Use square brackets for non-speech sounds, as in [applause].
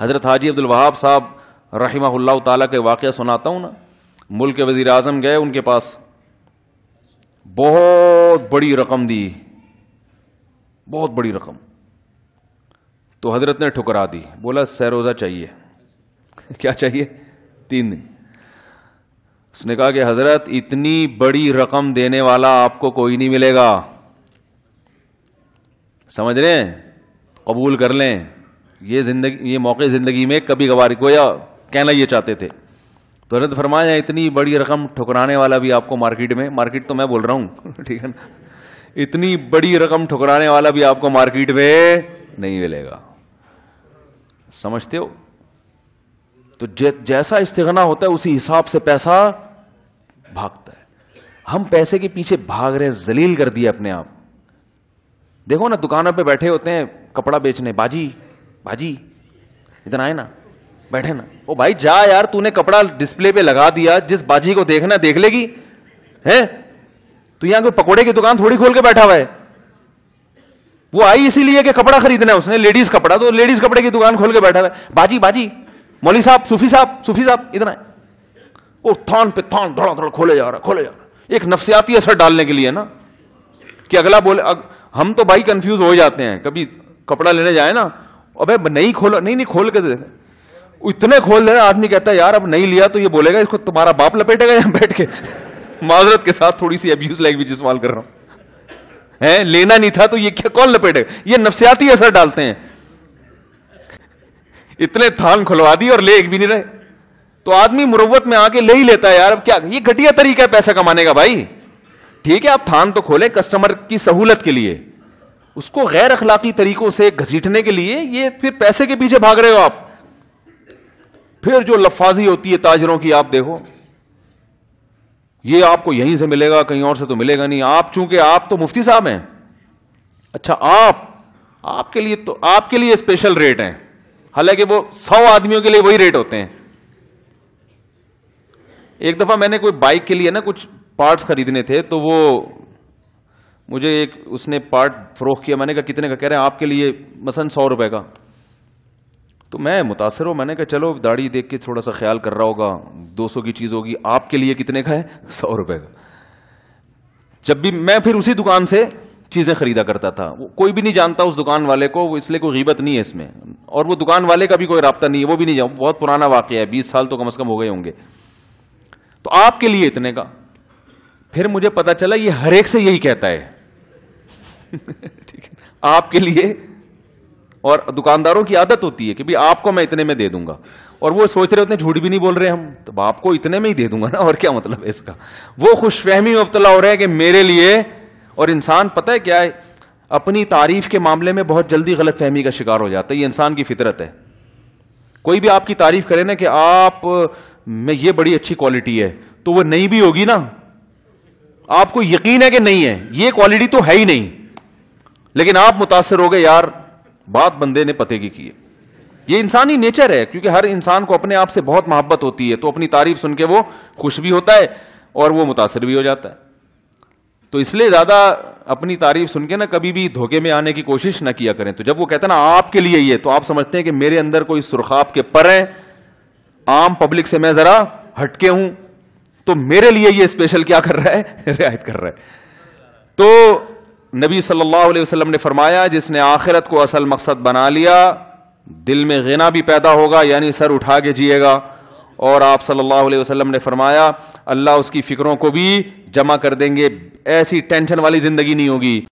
حضرت حاجی عبد الوہاب صاحب رحمہ اللہ تعالیٰ کے واقعہ سناتا ہوں نا ملک کے وزیر اعظم گئے ان کے پاس بہت بڑی رقم دی بہت بڑی رقم تو حضرت نے ٹھکرا دی بولا سیروزہ چاہیے [laughs] کیا چاہیے تین دن اس نے کہا کہ حضرت اتنی بڑی رقم دینے والا آپ کو کوئی نہیں ملے گا سمجھ لیں قبول کر لیں یہ زندگی یہ موقع زندگی میں کبھی گوار کو یا کہنا یہ چاہتے تھے تو حضرت فرمایا اتنی بڑی رقم ٹھکرانے والا بھی آپ کو مارکیٹ میں مارکیٹ تو میں بول رہا ہوں [laughs] ٹھیک ہے نا اتنی بڑی رقم ٹھکرانے والا بھی آپ کو مارکیٹ میں نہیں ملے گا سمجھتے ہو تو جیسا استغنا ہوتا ہے اسی حساب سے پیسہ بھاگتا ہے ہم پیسے کے پیچھے بھاگ رہے ہیں کر دیے اپنے آپ دیکھو نا دکانوں پہ بیٹھے ہوتے ہیں کپڑا بیچنے باجی بھاجی ادھر آئے نا بیٹھے نا وہ بھائی جا یار تو نے کپڑا ڈسپلے پہ لگا دیا جس باجی کو دیکھنا دیکھ لے گی ہے تو یہاں کو پکوڑے کی دکان تھوڑی کھول کے بیٹھا ہوا ہے وہ آئی اسی لیے کہ کپڑا خریدنا ہے اس نے لیڈیز کپڑا تو لیڈیز کپڑے کی دکان کھول کے بیٹھا ہوا ہے باجی باجی مولوی صاحب صوفی صاحب صوفی صاحب ادھر آئے تھان پہ تھان دھڑا دھڑا کھولے جا رہا کھولے جا رہا ایک نفسیاتی اثر ڈالنے کے لیے نا کہ اگلا بولے ہم تو بھائی کنفیوز ہو جاتے ہیں کبھی کپڑا لینے جائیں نا اب نہیں کھولا نہیں نہیں کھول کے اتنے کھول دے آدمی کہتا ہے یار اب نہیں لیا تو یہ بولے گا اس کو تمہارا باپ لپیٹے گا یا بیٹھ کے معذرت کے ساتھ تھوڑی سی ابیوز کر رہا ہوں ہے لینا نہیں تھا تو یہ کیا کون لپیٹے گا یہ نفسیاتی اثر ڈالتے ہیں اتنے تھان کھلوا دی اور لے ایک بھی نہیں رہے تو آدمی مروت میں آ کے لے ہی لیتا ہے یار کیا یہ گھٹیا طریقہ ہے پیسہ کمانے کا بھائی ٹھیک ہے آپ تھان تو کھولیں کسٹمر کی سہولت کے لیے اس کو غیر اخلاقی طریقوں سے گھسیٹنے کے لیے یہ پھر پیسے کے پیچھے بھاگ رہے ہو آپ پھر جو لفاظی ہوتی ہے تاجروں کی آپ دیکھو یہ آپ کو یہیں سے ملے گا کہیں اور سے تو ملے گا نہیں آپ چونکہ آپ تو مفتی صاحب ہیں اچھا آپ آپ کے لیے تو آپ کے لیے اسپیشل ریٹ ہیں حالانکہ وہ سو آدمیوں کے لیے وہی ریٹ ہوتے ہیں ایک دفعہ میں نے کوئی بائک کے لیے نا کچھ پارٹس خریدنے تھے تو وہ مجھے ایک اس نے پارٹ فروخت کیا میں نے کہا کتنے کا کہہ رہے ہیں آپ کے لیے مثلاً سو روپے کا تو میں متاثر ہوں میں نے کہا چلو داڑھی دیکھ کے تھوڑا سا خیال کر رہا ہوگا دو سو کی چیز ہوگی آپ کے لیے کتنے کا ہے سو روپے کا جب بھی میں پھر اسی دکان سے چیزیں خریدا کرتا تھا وہ کوئی بھی نہیں جانتا اس دکان والے کو وہ اس لیے کوئی غیبت نہیں ہے اس میں اور وہ دکان والے کا بھی کوئی رابطہ نہیں ہے وہ بھی نہیں جان بہت پرانا واقعہ ہے بیس سال تو کم از کم ہو گئے ہوں گے تو آپ کے لیے اتنے کا پھر مجھے پتا چلا یہ ہر ایک سے یہی کہتا ہے ٹھیک ہے آپ کے لیے اور دکانداروں کی عادت ہوتی ہے کہ بھائی آپ کو میں اتنے میں دے دوں گا اور وہ سوچ رہے اتنے جھوٹ بھی نہیں بول رہے ہم تو آپ کو اتنے میں ہی دے دوں گا نا اور کیا مطلب ہے اس کا وہ خوش فہمی مبتلا ہو رہا ہے کہ میرے لیے اور انسان پتہ ہے کیا ہے اپنی تعریف کے معاملے میں بہت جلدی غلط فہمی کا شکار ہو جاتا ہے یہ انسان کی فطرت ہے کوئی بھی آپ کی تعریف کرے نا کہ آپ میں یہ بڑی اچھی کوالٹی ہے تو وہ نہیں بھی ہوگی نا آپ کو یقین ہے کہ نہیں ہے یہ کوالٹی تو ہے ہی نہیں لیکن آپ متاثر ہو گئے یار بات بندے نے پتے کی کی یہ انسانی نیچر ہے کیونکہ ہر انسان کو اپنے آپ سے بہت محبت ہوتی ہے تو اپنی تعریف سن کے وہ خوش بھی ہوتا ہے اور وہ متاثر بھی ہو جاتا ہے تو اس لیے زیادہ اپنی تعریف سن کے نا کبھی بھی دھوکے میں آنے کی کوشش نہ کیا کریں تو جب وہ کہتا ہے نا آپ کے لیے یہ تو آپ سمجھتے ہیں کہ میرے اندر کوئی سرخاب کے پر ہیں عام پبلک سے میں ذرا ہٹ کے ہوں تو میرے لیے یہ اسپیشل کیا کر رہا ہے [laughs] رعایت کر رہا ہے تو نبی صلی اللہ علیہ وسلم نے فرمایا جس نے آخرت کو اصل مقصد بنا لیا دل میں غنا بھی پیدا ہوگا یعنی سر اٹھا کے جیے گا اور آپ صلی اللہ علیہ وسلم نے فرمایا اللہ اس کی فکروں کو بھی جمع کر دیں گے ایسی ٹینشن والی زندگی نہیں ہوگی